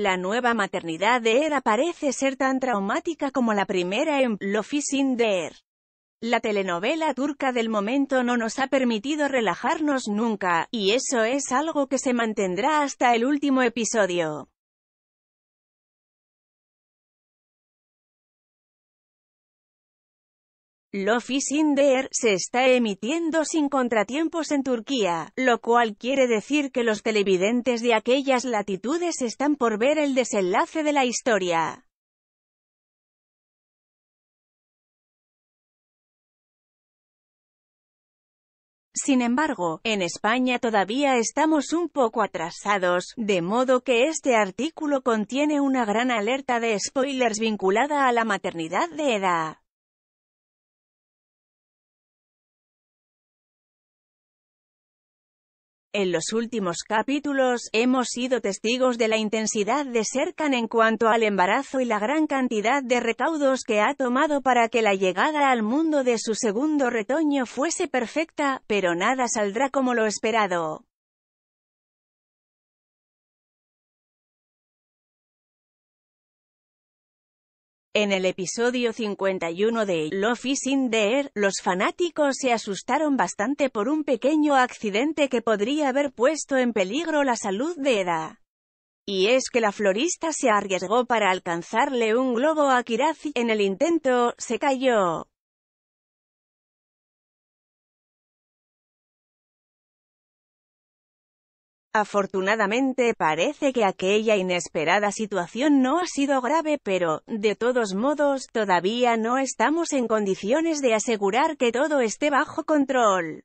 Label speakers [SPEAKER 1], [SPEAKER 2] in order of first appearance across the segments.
[SPEAKER 1] La nueva maternidad de Eda parece ser tan traumática como la primera en Lo in La telenovela turca del momento no nos ha permitido relajarnos nunca, y eso es algo que se mantendrá hasta el último episodio. Lo-fi se está emitiendo sin contratiempos en Turquía, lo cual quiere decir que los televidentes de aquellas latitudes están por ver el desenlace de la
[SPEAKER 2] historia.
[SPEAKER 1] Sin embargo, en España todavía estamos un poco atrasados, de modo que este artículo contiene una gran alerta de spoilers vinculada a la maternidad de edad. En los últimos capítulos, hemos sido testigos de la intensidad de Serkan en cuanto al embarazo y la gran cantidad de recaudos que ha tomado para que la llegada al mundo de su segundo retoño fuese perfecta, pero nada saldrá como lo esperado. En el episodio 51 de Love is in the Air, los fanáticos se asustaron bastante por un pequeño accidente que podría haber puesto en peligro la salud de Eda. Y es que la florista se arriesgó para alcanzarle un globo a Kirazi. En el intento, se cayó. Afortunadamente parece que aquella inesperada situación no ha sido grave pero, de todos modos, todavía no estamos en condiciones de asegurar que todo esté bajo control.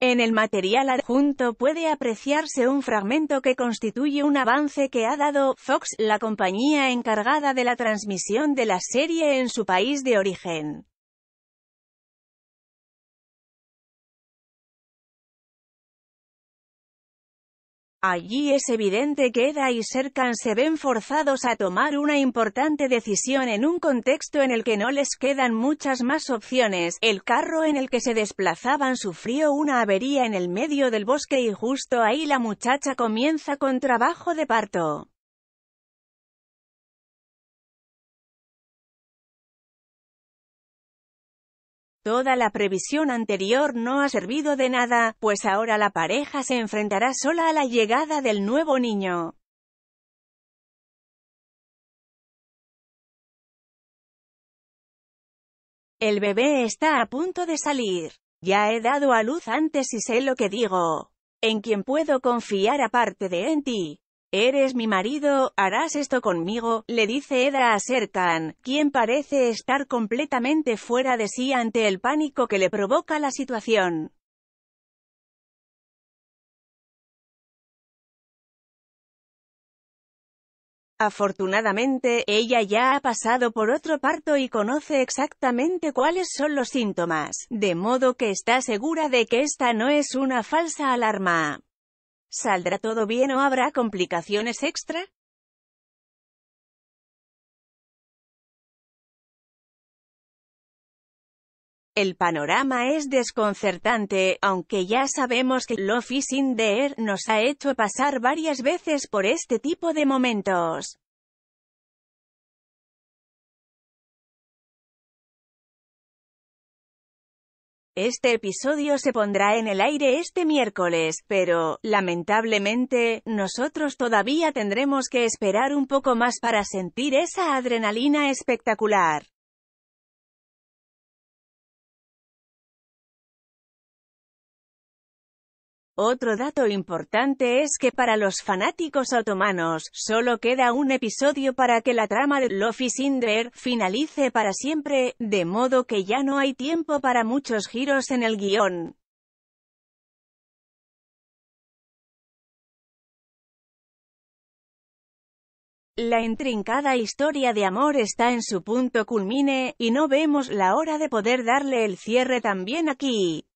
[SPEAKER 1] En el material adjunto puede apreciarse un fragmento que constituye un avance que ha dado Fox, la compañía encargada de la transmisión de la serie en su país de origen. Allí es evidente que Eda y Serkan se ven forzados a tomar una importante decisión en un contexto en el que no les quedan muchas más opciones. El carro en el que se desplazaban sufrió una avería en el medio del bosque y justo ahí la muchacha comienza con trabajo de parto. Toda la previsión anterior no ha servido de nada, pues ahora la pareja se enfrentará sola a la llegada del nuevo niño.
[SPEAKER 2] El bebé
[SPEAKER 1] está a punto de salir. Ya he dado a luz antes y sé lo que digo. En quién puedo confiar aparte de en ti. Eres mi marido, harás esto conmigo, le dice Eda a Serkan, quien parece estar completamente fuera de sí ante el pánico que le provoca la situación. Afortunadamente, ella ya ha pasado por otro parto y conoce exactamente cuáles son los síntomas, de modo que está segura de que esta no es una falsa alarma. ¿Saldrá todo bien o habrá complicaciones extra? El panorama es desconcertante, aunque ya sabemos que Love is in nos ha hecho pasar varias veces por este tipo de momentos. Este episodio se pondrá en el aire este miércoles, pero, lamentablemente, nosotros todavía tendremos que esperar un poco más para sentir esa adrenalina espectacular. Otro dato importante es que para los fanáticos otomanos, solo queda un episodio para que la trama de Lofi Sinder, finalice para siempre, de modo que ya no hay tiempo para muchos giros en el guión. La intrincada historia de amor está en su punto culmine, y no vemos la hora de poder darle el cierre también aquí.